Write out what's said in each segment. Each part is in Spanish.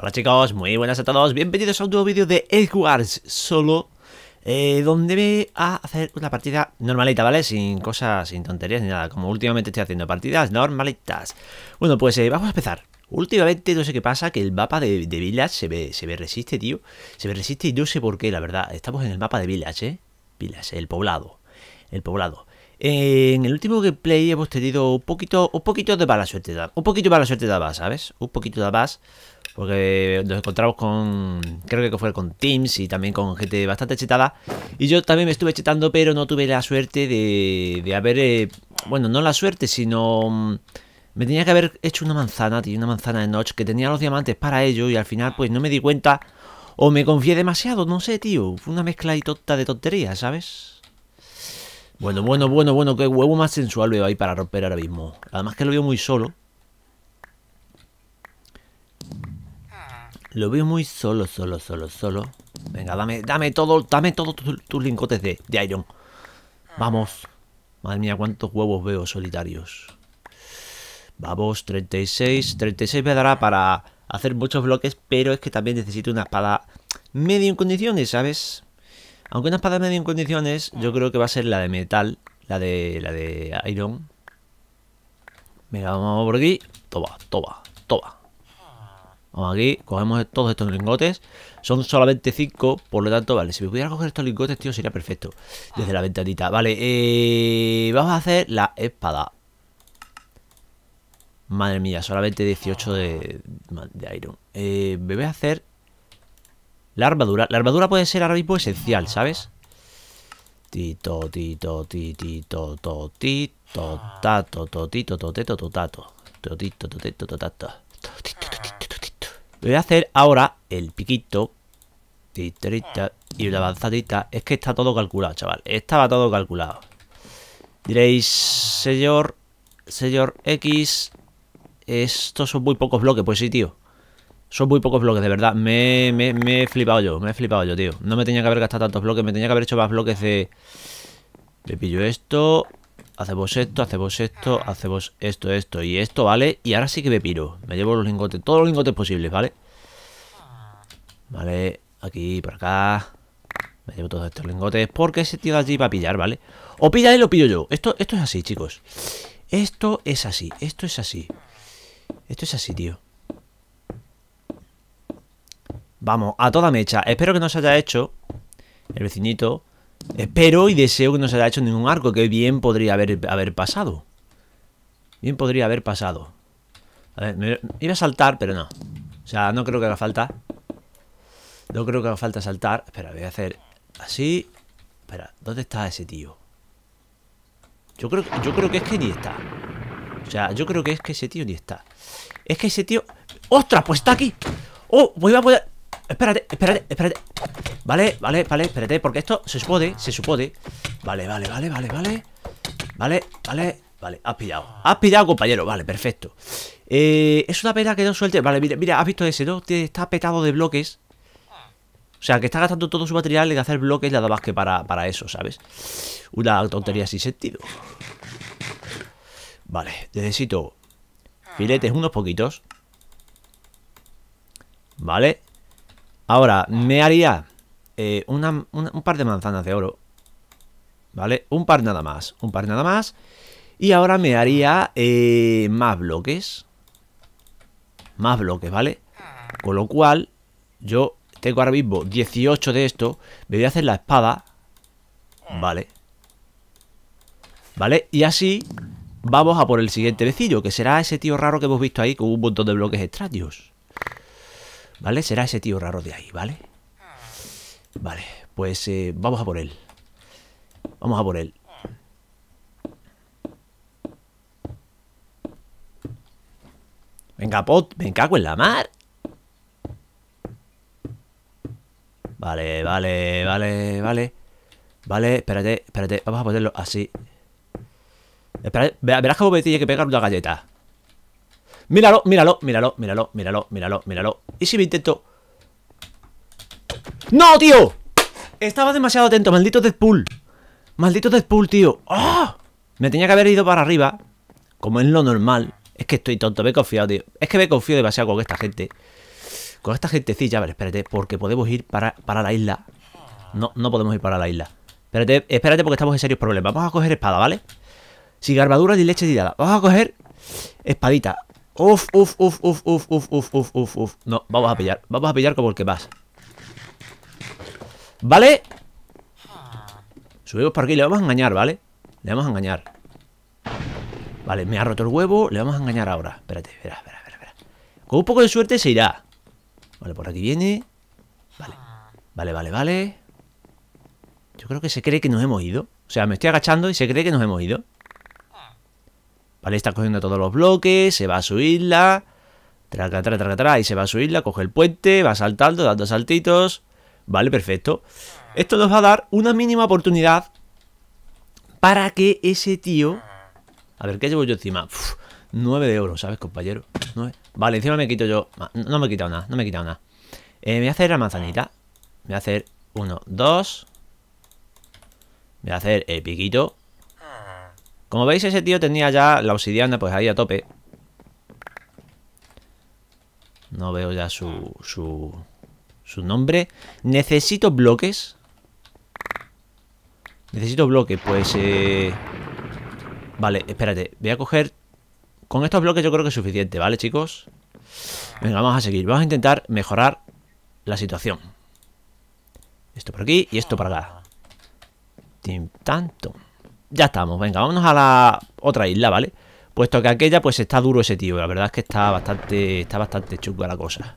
Hola chicos, muy buenas a todos, bienvenidos a un nuevo vídeo de Edwards solo eh, Donde voy a hacer una partida normalita, ¿vale? Sin cosas, sin tonterías ni nada, como últimamente estoy haciendo partidas normalitas Bueno, pues eh, vamos a empezar Últimamente no sé qué pasa, que el mapa de, Village se ve se ve resiste, tío Se ve resiste y no sé por qué, la verdad Estamos en el mapa de Village, ¿eh? Village, el poblado El poblado eh, en el último gameplay hemos tenido un poquito, un poquito de mala suerte, un poquito de mala suerte daba, ¿sabes? Un poquito de más, porque nos encontramos con, creo que fue con Teams y también con gente bastante chetada. Y yo también me estuve chetando, pero no tuve la suerte de, de haber, eh, bueno, no la suerte, sino... Mm, me tenía que haber hecho una manzana, tío, una manzana de Notch, que tenía los diamantes para ello y al final pues no me di cuenta o me confié demasiado, no sé, tío. Fue una mezcla y tonta de tonterías, ¿sabes? Bueno, bueno, bueno, bueno, qué huevo más sensual veo ahí para romper ahora mismo. Además que lo veo muy solo. Lo veo muy solo, solo, solo, solo. Venga, dame, dame todo, dame todos tus, lingotes de, iron. Vamos. Madre mía, cuántos huevos veo solitarios. Vamos, 36. 36 me dará para hacer muchos bloques, pero es que también necesito una espada medio en condiciones, ¿sabes? Aunque una espada medio en condiciones, yo creo que va a ser la de metal, la de la de iron. Venga, vamos por aquí. Toma, toma, toma. Vamos aquí, cogemos todos estos lingotes. Son solamente 5, por lo tanto, vale, si me pudiera coger estos lingotes, tío, sería perfecto. Desde la ventanita. Vale, eh, vamos a hacer la espada. Madre mía, solamente 18 de, iron. Eh, me voy a hacer la armadura. La armadura puede ser ahora mismo esencial, ¿sabes? Tito, tito, tito, tito, tato, totito, tito, tito, Totito, tito, voy a hacer ahora, el piquito, y la avanzadita. Es que está todo calculado, chaval. Estaba todo calculado. Diréis, señor, señor X, estos son muy pocos bloques. Pues sí, tío. Son muy pocos bloques, de verdad. Me, me, he flipado yo, me he flipado yo, tío. No me tenía que haber gastado tantos bloques, me tenía que haber hecho más bloques de... Me pillo esto, hacemos esto, hacemos esto, hacemos esto, esto y esto, ¿vale? Y ahora sí que me piro. Me llevo los lingotes, todos los lingotes posibles, ¿vale? Vale, aquí, por acá. Me llevo todos estos lingotes porque ese tío de allí va a pillar, ¿vale? O pilla él o pillo yo. Esto, esto es así, chicos. Esto es así, esto es así. Esto es así, tío. Vamos, a toda mecha. Espero que no se haya hecho el vecinito. Espero y deseo que no se haya hecho ningún arco, que bien podría haber, haber pasado. Bien podría haber pasado. A ver, me iba a saltar, pero no. O sea, no creo que haga falta. No creo que haga falta saltar. Espera, voy a hacer así. Espera, ¿dónde está ese tío? Yo creo, yo creo que es que ni está. O sea, yo creo que es que ese tío ni está. Es que ese tío... ¡Ostras! Pues está aquí. ¡Oh! Voy a poder... Espérate, espérate, espérate. Vale, vale, vale, espérate, porque esto se supone, se supone Vale, vale, vale, vale, vale Vale, vale, vale, has pillado Has pillado, compañero, vale, perfecto eh, Es una pena que no suelte Vale, mira, mira, has visto ese, ¿no? Está petado de bloques o sea, que está gastando todo su material en hacer bloques nada más que para, para eso, ¿sabes? Una tontería sin sentido. Vale, necesito filetes, unos poquitos. Vale. Ahora, me haría eh, un par de manzanas de oro. ¿Vale? Un par nada más. Un par nada más. Y ahora me haría eh, más bloques. Más bloques, ¿vale? Con lo cual, yo tengo ahora mismo 18 de esto. Me voy a hacer la espada. Vale. ¿Vale? Y así vamos a por el siguiente Vecillo, que será ese tío raro que hemos visto ahí con un montón de bloques extraños. ¿Vale? Será ese tío raro de ahí, ¿vale? vale Vale, pues eh, vamos a por él. Vamos a por él. Venga, pot, me cago en la mar. Vale, vale, vale, vale. Vale, espérate, espérate. Vamos a ponerlo así. Espera, verás cómo me tiene que pegar una galleta. Míralo, míralo, míralo, míralo, míralo, míralo, míralo. ¿Y si me intento ¡No, tío! Estaba demasiado atento, maldito Deadpool. Maldito Deadpool, tío. ¡Ah! Me tenía que haber ido para arriba, como es lo normal. Es que estoy tonto, me he confiado, tío. Es que me confío demasiado con esta gente. Con esta gentecilla, a ver, espérate, porque podemos ir para, para la isla. No, no podemos ir para la isla. Espérate, espérate porque estamos en serios problemas. Vamos a coger espada, ¿vale? Sin armadura, ni leche nada Vamos a coger espadita. Uf, uf, uf, uf, uf, uf, uf, uf, uf, uf. No, vamos a pillar. Vamos a pillar como el que más. ¿Vale? Subimos por aquí, le vamos a engañar, ¿vale? Le vamos a engañar Vale, me ha roto el huevo Le vamos a engañar ahora Espérate, espera, espera, espera Con un poco de suerte se irá Vale, por aquí viene Vale, vale, vale, Yo creo que se cree que nos hemos ido O sea, me estoy agachando y se cree que nos hemos ido Vale, está cogiendo todos los bloques Se va a subirla. Traca, traca, traca, Y se va a subirla, Coge el puente Va saltando, dando saltitos Vale, perfecto. Esto nos va a dar una mínima oportunidad para que ese tío... A ver, ¿qué llevo yo encima? 9 de oro, ¿sabes, compañero? Vale, encima me quito yo... No me he quitado nada, no me he quitado nada. Eh, me voy a hacer la manzanita. Me voy a hacer 1, 2. Me voy a hacer el piquito. Como veis, ese tío tenía ya la obsidiana pues ahí a tope. No veo ya su, su, su nombre. Necesito bloques. Necesito bloques, pues... Eh, vale, espérate. Voy a coger... Con estos bloques yo creo que es suficiente, ¿vale, chicos? Venga, vamos a seguir. Vamos a intentar mejorar la situación. Esto por aquí y esto por acá. Tanto. Ya estamos. Venga, vámonos a la otra isla, ¿vale? Puesto que aquella, pues está duro ese tío. La verdad es que está bastante, está bastante chunga la cosa.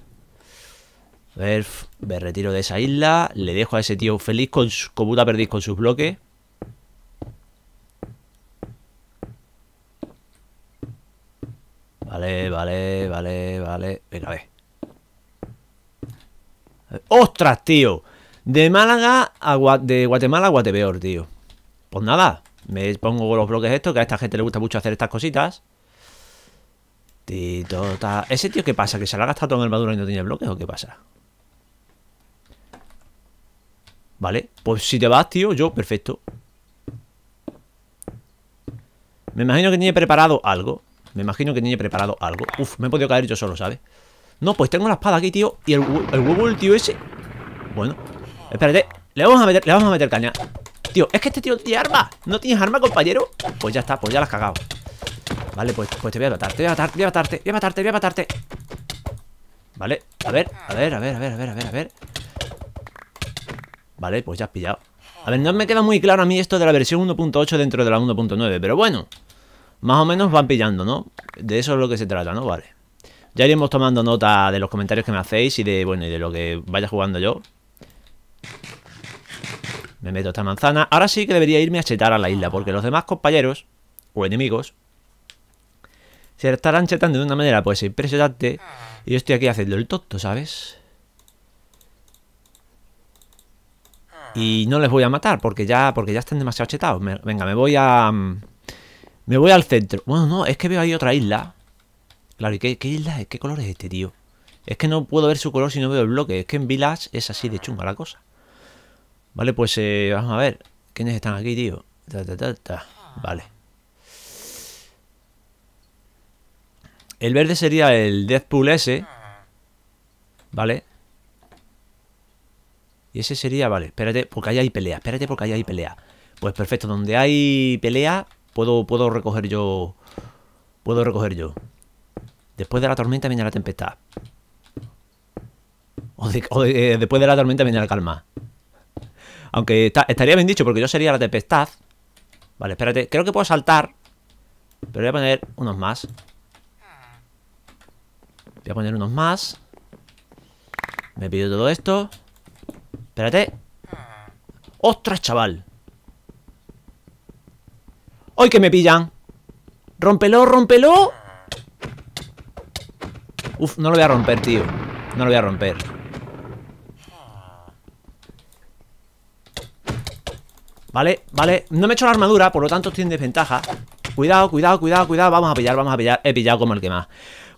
A ver, me retiro de esa isla. Le dejo a ese tío feliz con su, como una perdiz con sus bloques. Vale, vale, vale, vale. Venga, a ver. ¡Ostras, tío! De Málaga a de Guatemala a Guatepeor, tío. Pues nada, me pongo los bloques estos, que a esta gente le gusta mucho hacer estas cositas. Tito, ta... ¿Ese tío qué pasa? ¿Que se la ha gastado en el maduro y no tiene bloques o qué pasa? Vale, pues si te vas, tío, yo, perfecto. Me imagino que tiene preparado algo. Me imagino que tiene preparado algo. Uf, me he podido caer yo solo, ¿sabes? No, pues tengo la espada aquí, tío. Y el, el huevo tío ese. Bueno, espérate. Le vamos a meter, le vamos a meter caña. Tío, es que este tío tiene arma. ¿No tienes arma, compañero? Pues ya está, pues ya la has cagado. Vale, pues, pues te voy a matar, te voy a matar, voy a matarte, te voy a matarte, voy a matarte. Vale, a ver, a ver, a ver, a ver, a ver, a ver, a ver. Vale, pues ya has pillado. A ver, no me queda muy claro a mí esto de la versión 1.8 dentro de la 1.9, pero bueno. Más o menos van pillando, ¿no? De eso es lo que se trata, ¿no? Vale. Ya iremos tomando nota de los comentarios que me hacéis y de, bueno, y de lo que vaya jugando yo. Me meto esta manzana. Ahora sí que debería irme a chetar a la isla, porque los demás compañeros, o enemigos, se estarán chetando de una manera pues impresionante. Y yo estoy aquí haciendo el tonto, ¿sabes? y no les voy a matar porque ya, porque ya están demasiado chetados. venga, me voy a... Mm, me voy al centro. Bueno, no, es que veo ahí otra isla. Claro, ¿y qué, isla es? ¿Qué color es este, tío? Es que no puedo ver su color si no veo el bloque. Es que en Village es así de chunga la cosa. Vale, pues eh, vamos a ver. ¿Quiénes están aquí, tío? vale. El verde sería el Deathpool S ¿Vale? Y ese sería, vale, espérate, porque ahí hay pelea, espérate porque ahí hay pelea. Pues perfecto, donde hay pelea, puedo, puedo recoger yo... Puedo recoger yo. Después de la tormenta viene la tempestad. O, eh, después de la tormenta viene la calma. Aunque estaría bien dicho, porque yo sería la tempestad. Vale, espérate. Creo que puedo saltar. Pero voy a poner unos más. Voy a poner unos más. Me pido todo esto. Espérate. ¡Ostras, chaval! ¡Ay, que me pillan! ¡Rómpelo, rómpelo! Uf, no lo voy a romper, tío. No lo voy a romper. Vale, vale. No me he hecho la armadura, por lo tanto estoy en desventaja. Cuidado, cuidado, cuidado, cuidado. Vamos a pillar, vamos a pillar. He pillado como el que más.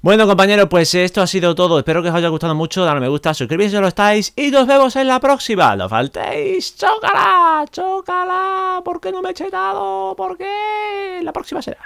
Bueno, compañeros, pues esto ha sido todo. Espero que os haya gustado mucho. Dale me gusta, suscribirse si lo estáis. Y nos vemos en la próxima. No faltéis. ¡Chócala! ¡Chócala! ¿Por qué no me he chetado? ¿Por qué? La próxima será.